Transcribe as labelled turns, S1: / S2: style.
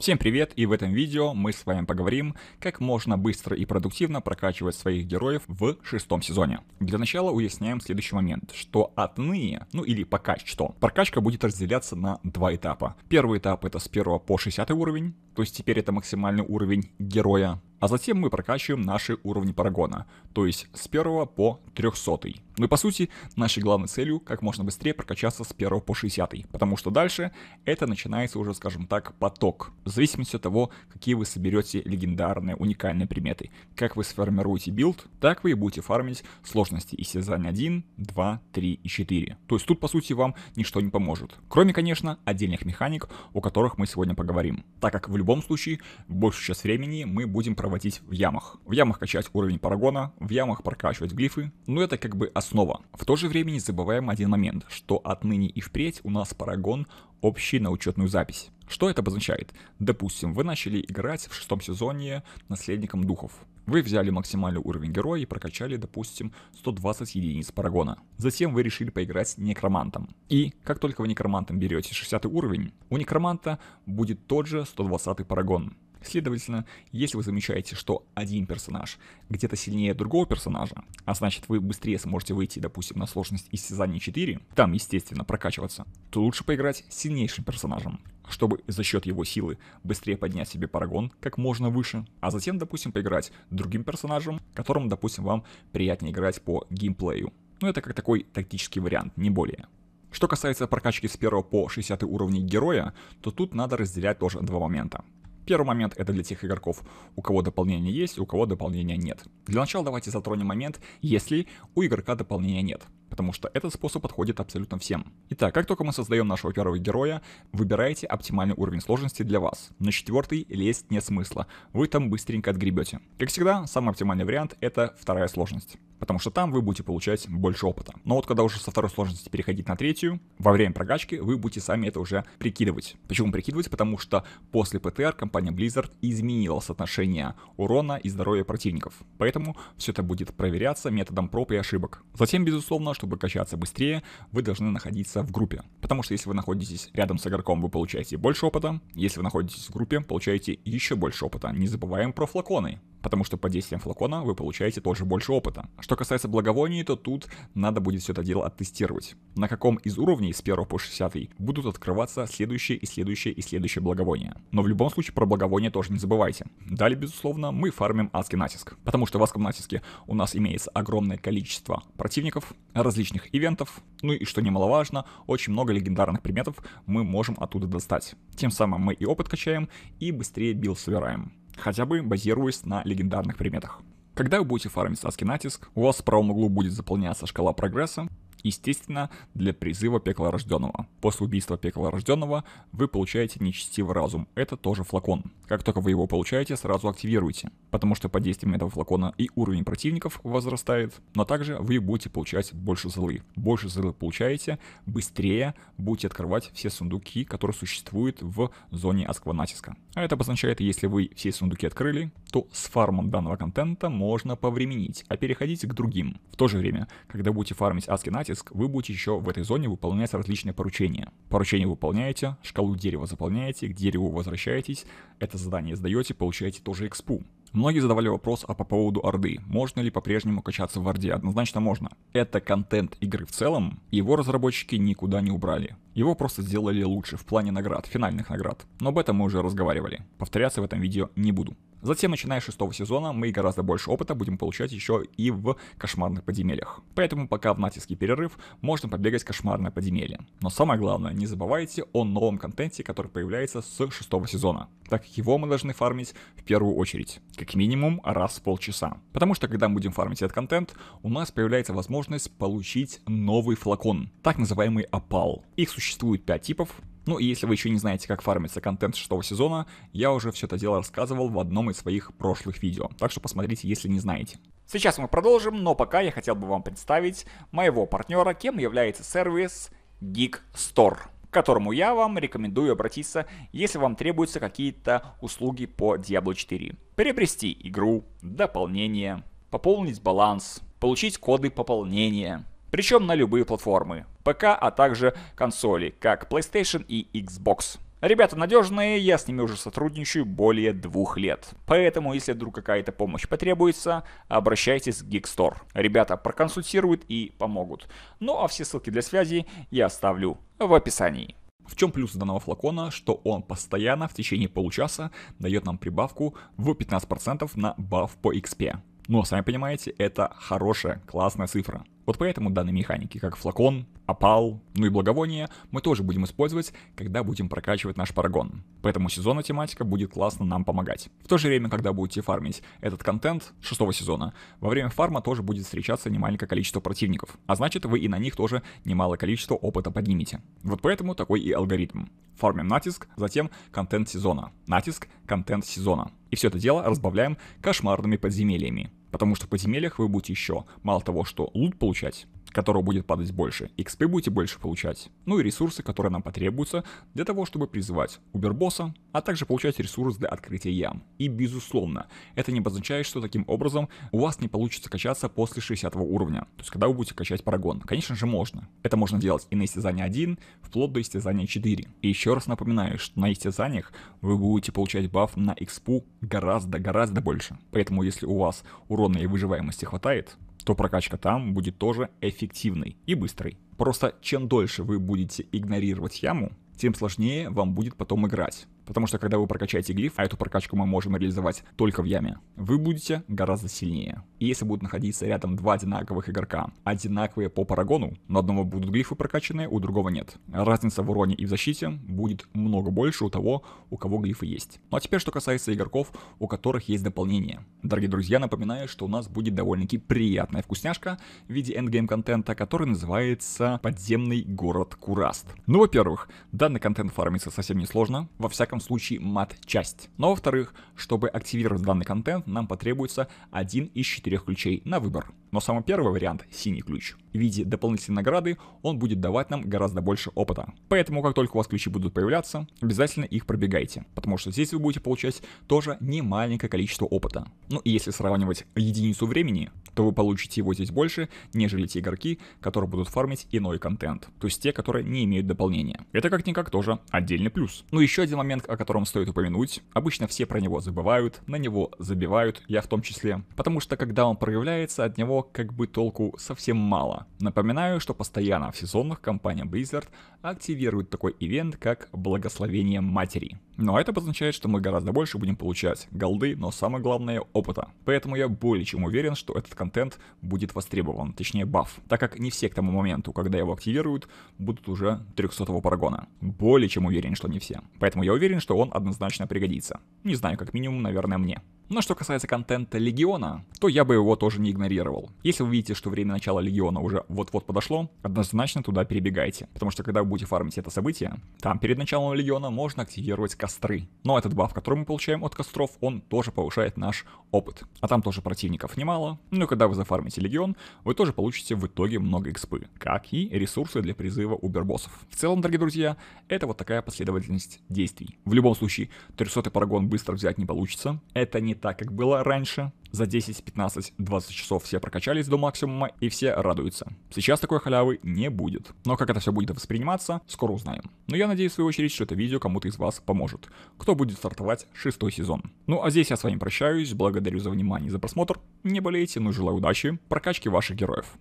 S1: Всем привет, и в этом видео мы с вами поговорим, как можно быстро и продуктивно прокачивать своих героев в шестом сезоне. Для начала уясняем следующий момент, что отныне, ну или пока что, прокачка будет разделяться на два этапа. Первый этап это с 1 по 60 уровень, то есть теперь это максимальный уровень героя а затем мы прокачиваем наши уровни парагона, то есть с 1 по 300. Ну и по сути, нашей главной целью как можно быстрее прокачаться с 1 по 60, потому что дальше это начинается уже, скажем так, поток, в зависимости от того, какие вы соберете легендарные уникальные приметы. Как вы сформируете билд, так вы и будете фармить сложности из сезона 1, 2, 3 и 4. То есть тут по сути вам ничто не поможет, кроме, конечно, отдельных механик, о которых мы сегодня поговорим, так как в любом случае большую часть времени мы будем проводить проводить в ямах. В ямах качать уровень парагона, в ямах прокачивать глифы, но ну, это как бы основа. В то же время не забываем один момент, что отныне и впредь у нас парагон общий на учетную запись. Что это обозначает? Допустим, вы начали играть в шестом сезоне Наследником Духов. Вы взяли максимальный уровень героя и прокачали, допустим, 120 единиц парагона. Затем вы решили поиграть некромантом. И как только вы некромантом берете 60 уровень, у некроманта будет тот же 120 парагон. Следовательно, если вы замечаете, что один персонаж где-то сильнее другого персонажа, а значит вы быстрее сможете выйти, допустим, на сложность из истязания 4, там, естественно, прокачиваться, то лучше поиграть с сильнейшим персонажем, чтобы за счет его силы быстрее поднять себе парагон как можно выше, а затем, допустим, поиграть другим персонажем, которым, допустим, вам приятнее играть по геймплею. Ну это как такой тактический вариант, не более. Что касается прокачки с 1 по 60 уровней героя, то тут надо разделять тоже два момента. Первый момент это для тех игроков, у кого дополнение есть, у кого дополнения нет. Для начала давайте затронем момент, если у игрока дополнения нет потому что этот способ подходит абсолютно всем. Итак, как только мы создаем нашего первого героя, выбирайте оптимальный уровень сложности для вас. На четвертый лезть нет смысла, вы там быстренько отгребете. Как всегда, самый оптимальный вариант это вторая сложность потому что там вы будете получать больше опыта. Но вот когда уже со второй сложности переходить на третью, во время прокачки вы будете сами это уже прикидывать. Почему прикидывать? Потому что после ПТР компания Blizzard изменила соотношение урона и здоровья противников. Поэтому все это будет проверяться методом проб и ошибок. Затем, безусловно, чтобы качаться быстрее, вы должны находиться в группе. Потому что если вы находитесь рядом с игроком, вы получаете больше опыта. Если вы находитесь в группе, получаете еще больше опыта. Не забываем про флаконы потому что по действиям флакона вы получаете тоже больше опыта. Что касается благовоний, то тут надо будет все это дело оттестировать. На каком из уровней с 1 по 60 будут открываться следующие и следующие и следующие благовония. Но в любом случае про благовония тоже не забывайте. Далее, безусловно, мы фармим адский натиск, потому что в адском натиске у нас имеется огромное количество противников, различных ивентов, ну и что немаловажно, очень много легендарных предметов мы можем оттуда достать. Тем самым мы и опыт качаем, и быстрее билд собираем хотя бы базируясь на легендарных приметах. Когда вы будете фармить статский натиск, у вас в правом углу будет заполняться шкала прогресса, Естественно, для призыва пекла рожденного. После убийства пекла рожденного вы получаете нечестивый разум. Это тоже флакон. Как только вы его получаете, сразу активируйте. Потому что под действием этого флакона и уровень противников возрастает, но также вы будете получать больше злы. Больше злы получаете, быстрее будете открывать все сундуки, которые существуют в зоне Аскванатиска. А это обозначает, если вы все сундуки открыли, то с фармом данного контента можно повременить, а переходить к другим. В то же время, когда будете фармить Аскванатиск, натиск, вы будете еще в этой зоне выполнять различные поручения. Поручения выполняете, шкалу дерева заполняете, к дереву возвращаетесь, это задание сдаете, получаете тоже экспу. Многие задавали вопрос а по поводу Орды. Можно ли по-прежнему качаться в Орде? Однозначно можно. Это контент игры в целом, его разработчики никуда не убрали. Его просто сделали лучше в плане наград, финальных наград. Но об этом мы уже разговаривали. Повторяться в этом видео не буду. Затем, начиная с шестого сезона, мы гораздо больше опыта будем получать еще и в кошмарных подземельях. Поэтому пока в натиский перерыв, можно побегать кошмарное подземелье. Но самое главное, не забывайте о новом контенте, который появляется с шестого сезона, так как его мы должны фармить в первую очередь, как минимум раз в полчаса. Потому что когда мы будем фармить этот контент, у нас появляется возможность получить новый флакон, так называемый опал. Их существует 5 типов, ну и если вы еще не знаете, как фармится контент шестого сезона, я уже все это дело рассказывал в одном из своих прошлых видео, так что посмотрите, если не знаете. Сейчас мы продолжим, но пока я хотел бы вам представить моего партнера, кем является сервис Geek Store к которому я вам рекомендую обратиться, если вам требуются какие-то услуги по Diablo 4. Приобрести игру, дополнение, пополнить баланс, получить коды пополнения, причем на любые платформы. ПК, а также консоли, как PlayStation и Xbox. Ребята надежные, я с ними уже сотрудничаю более двух лет. Поэтому, если вдруг какая-то помощь потребуется, обращайтесь к Geekstore. Ребята проконсультируют и помогут. Ну а все ссылки для связи я оставлю в описании. В чем плюс данного флакона, что он постоянно в течение получаса дает нам прибавку в 15% на баф по XP. Но, ну, а сами понимаете, это хорошая, классная цифра. Вот поэтому данные механики, как флакон, опал, ну и благовоние, мы тоже будем использовать, когда будем прокачивать наш парагон. Поэтому сезонная тематика будет классно нам помогать. В то же время, когда будете фармить этот контент шестого сезона, во время фарма тоже будет встречаться немаленькое количество противников, а значит вы и на них тоже немалое количество опыта поднимете. Вот поэтому такой и алгоритм. Фармим натиск, затем контент сезона. Натиск, контент сезона. И все это дело разбавляем кошмарными подземельями. Потому что в подземельях вы будете еще мало того, что лут получать, которого будет падать больше, XP будете больше получать, ну и ресурсы, которые нам потребуются для того, чтобы призывать убербосса, а также получать ресурсы для открытия ям. E и безусловно, это не обозначает, что таким образом у вас не получится качаться после 60 уровня, то есть когда вы будете качать парагон. Конечно же можно. Это можно делать и на истязание 1, вплоть до истязания 4. И еще раз напоминаю, что на истязаниях вы будете получать баф на XP гораздо-гораздо больше. Поэтому если у вас урона и выживаемости хватает, то прокачка там будет тоже эффективной и быстрой. Просто чем дольше вы будете игнорировать яму, тем сложнее вам будет потом играть. Потому что когда вы прокачаете гриф, а эту прокачку мы можем реализовать только в яме, вы будете гораздо сильнее. И если будут находиться рядом два одинаковых игрока, одинаковые по парагону, но одного будут грифы прокачанные, у другого нет. Разница в уроне и в защите будет много больше у того, у кого грифы есть. Ну а теперь, что касается игроков, у которых есть дополнение. Дорогие друзья, напоминаю, что у нас будет довольно-таки приятная вкусняшка в виде эндгейм контента, который называется «Подземный город Кураст». Ну, во-первых, данный контент фармится совсем несложно, во всяком данном случае мат-часть. Но во-вторых, чтобы активировать данный контент, нам потребуется один из четырех ключей на выбор. Но самый первый вариант, синий ключ, в виде дополнительной награды, он будет давать нам гораздо больше опыта. Поэтому, как только у вас ключи будут появляться, обязательно их пробегайте, потому что здесь вы будете получать тоже немаленькое количество опыта. Ну и если сравнивать единицу времени, то вы получите его здесь больше, нежели те игроки, которые будут фармить иной контент, то есть те, которые не имеют дополнения. Это как-никак тоже отдельный плюс. Ну еще один момент, о котором стоит упомянуть, обычно все про него забывают, на него забивают, я в том числе, потому что когда он проявляется, от него как бы толку совсем мало. Напоминаю, что постоянно в сезонах компания Blizzard активирует такой ивент, как Благословение Матери. Но это означает, что мы гораздо больше будем получать голды, но самое главное — опыта. Поэтому я более чем уверен, что этот контент будет востребован, точнее баф, так как не все к тому моменту, когда его активируют, будут уже 300-го парагона. Более чем уверен, что не все. Поэтому я уверен, что он однозначно пригодится. Не знаю, как минимум, наверное, мне. Но ну, а что касается контента Легиона, то я бы его тоже не игнорировал. Если вы видите, что время начала Легиона уже вот-вот подошло, однозначно туда перебегайте. Потому что когда вы будете фармить это событие, там перед началом Легиона можно активировать костры. Но этот баф, который мы получаем от костров, он тоже повышает наш опыт. А там тоже противников немало. Но ну когда вы зафармите Легион, вы тоже получите в итоге много экспы. Как и ресурсы для призыва убербоссов. В целом, дорогие друзья, это вот такая последовательность действий. В любом случае, 300 парагон быстро взять не получится. Это не так, как было раньше. За 10, 15, 20 часов все прокачались до максимума и все радуются. Сейчас такой халявы не будет. Но как это все будет восприниматься, скоро узнаем. Но я надеюсь в свою очередь, что это видео кому-то из вас поможет, кто будет стартовать шестой сезон. Ну а здесь я с вами прощаюсь, благодарю за внимание и за просмотр. Не болейте, ну желаю удачи, прокачки ваших героев.